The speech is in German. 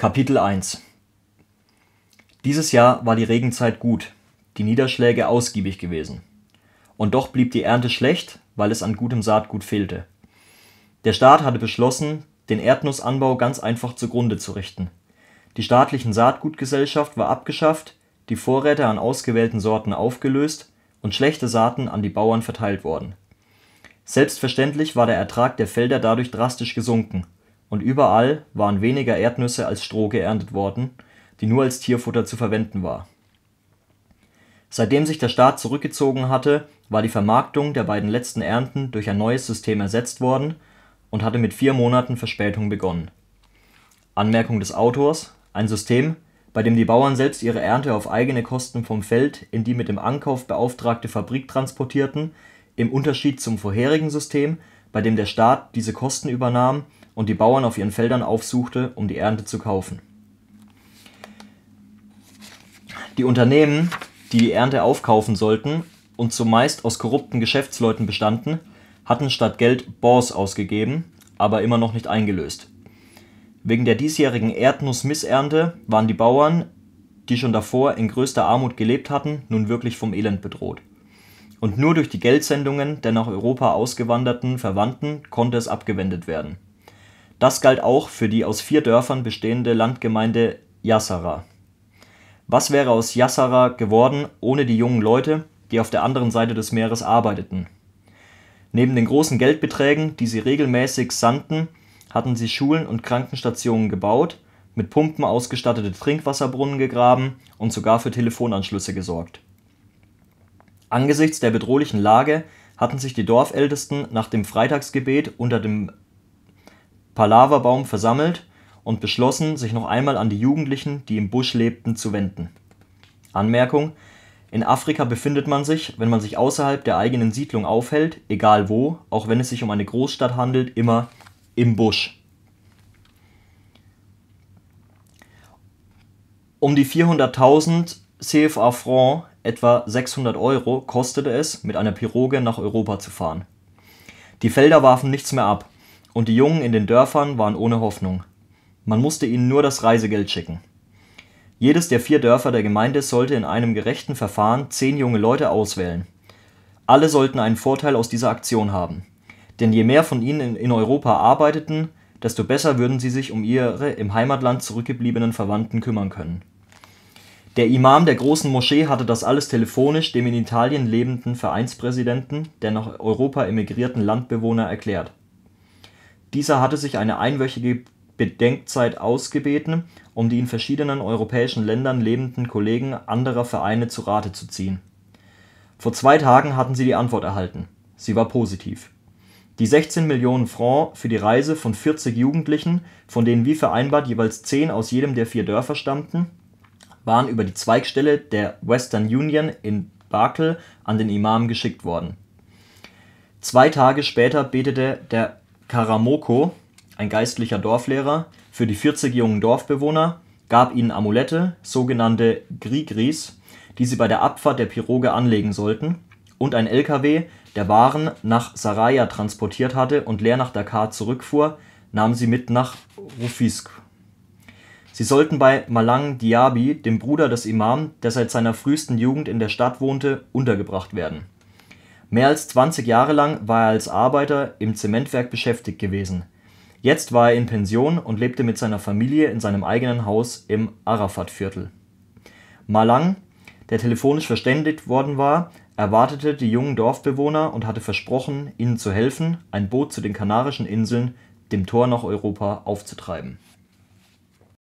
Kapitel 1 Dieses Jahr war die Regenzeit gut, die Niederschläge ausgiebig gewesen. Und doch blieb die Ernte schlecht, weil es an gutem Saatgut fehlte. Der Staat hatte beschlossen, den Erdnussanbau ganz einfach zugrunde zu richten. Die staatlichen Saatgutgesellschaft war abgeschafft, die Vorräte an ausgewählten Sorten aufgelöst und schlechte Saaten an die Bauern verteilt worden. Selbstverständlich war der Ertrag der Felder dadurch drastisch gesunken und überall waren weniger Erdnüsse als Stroh geerntet worden, die nur als Tierfutter zu verwenden war. Seitdem sich der Staat zurückgezogen hatte, war die Vermarktung der beiden letzten Ernten durch ein neues System ersetzt worden und hatte mit vier Monaten Verspätung begonnen. Anmerkung des Autors: Ein System, bei dem die Bauern selbst ihre Ernte auf eigene Kosten vom Feld in die mit dem Ankauf beauftragte Fabrik transportierten, im Unterschied zum vorherigen System, bei dem der Staat diese Kosten übernahm und die Bauern auf ihren Feldern aufsuchte, um die Ernte zu kaufen. Die Unternehmen, die die Ernte aufkaufen sollten und zumeist aus korrupten Geschäftsleuten bestanden, hatten statt Geld Bonds ausgegeben, aber immer noch nicht eingelöst. Wegen der diesjährigen Erdnussmissernte waren die Bauern, die schon davor in größter Armut gelebt hatten, nun wirklich vom Elend bedroht. Und nur durch die Geldsendungen der nach Europa ausgewanderten Verwandten konnte es abgewendet werden das galt auch für die aus vier Dörfern bestehende Landgemeinde Yassara. Was wäre aus Yassara geworden ohne die jungen Leute, die auf der anderen Seite des Meeres arbeiteten? Neben den großen Geldbeträgen, die sie regelmäßig sandten, hatten sie Schulen und Krankenstationen gebaut, mit Pumpen ausgestattete Trinkwasserbrunnen gegraben und sogar für Telefonanschlüsse gesorgt. Angesichts der bedrohlichen Lage hatten sich die Dorfältesten nach dem Freitagsgebet unter dem Palaverbaum versammelt und beschlossen, sich noch einmal an die Jugendlichen, die im Busch lebten, zu wenden. Anmerkung: In Afrika befindet man sich, wenn man sich außerhalb der eigenen Siedlung aufhält, egal wo, auch wenn es sich um eine Großstadt handelt, immer „ im Busch “. Um die 400.000 CFA-Francs (etwa 600 Euro) kostete es, mit einer Piroge nach Europa zu fahren. Die Felder warfen nichts mehr ab und die Jungen in den Dörfern waren ohne Hoffnung. Man musste ihnen nur das Reisegeld schicken. Jedes der vier Dörfer der Gemeinde sollte in einem gerechten Verfahren zehn junge Leute auswählen. Alle sollten einen Vorteil aus dieser Aktion haben, denn je mehr von ihnen in Europa arbeiteten, desto besser würden sie sich um ihre im Heimatland zurückgebliebenen Verwandten kümmern können. Der Imam der großen Moschee hatte das alles telefonisch dem in Italien lebenden Vereinspräsidenten der nach Europa emigrierten Landbewohner erklärt dieser hatte sich eine einwöchige Bedenkzeit ausgebeten, um die in verschiedenen europäischen Ländern lebenden Kollegen anderer Vereine zu Rate zu ziehen. Vor zwei Tagen hatten sie die Antwort erhalten. Sie war positiv. Die 16 Millionen Francs für die Reise von 40 Jugendlichen, von denen wie vereinbart jeweils 10 aus jedem der vier Dörfer stammten, waren über die Zweigstelle der Western Union in Barkel an den Imam geschickt worden. Zwei Tage später betete der Karamoko, ein geistlicher Dorflehrer, für die 40 jungen Dorfbewohner, gab ihnen Amulette, sogenannte Grigris, die sie bei der Abfahrt der Piroge anlegen sollten, und ein LKW, der Waren nach Saraya transportiert hatte und leer nach Dakar zurückfuhr, nahm sie mit nach Rufisk. Sie sollten bei Malang Diabi, dem Bruder des Imam, der seit seiner frühesten Jugend in der Stadt wohnte, untergebracht werden Mehr als 20 Jahre lang war er als Arbeiter im Zementwerk beschäftigt gewesen. Jetzt war er in Pension und lebte mit seiner Familie in seinem eigenen Haus im Arafatviertel. Malang, der telefonisch verständigt worden war, erwartete die jungen Dorfbewohner und hatte versprochen, ihnen zu helfen, ein Boot zu den Kanarischen Inseln, dem Tor nach Europa, aufzutreiben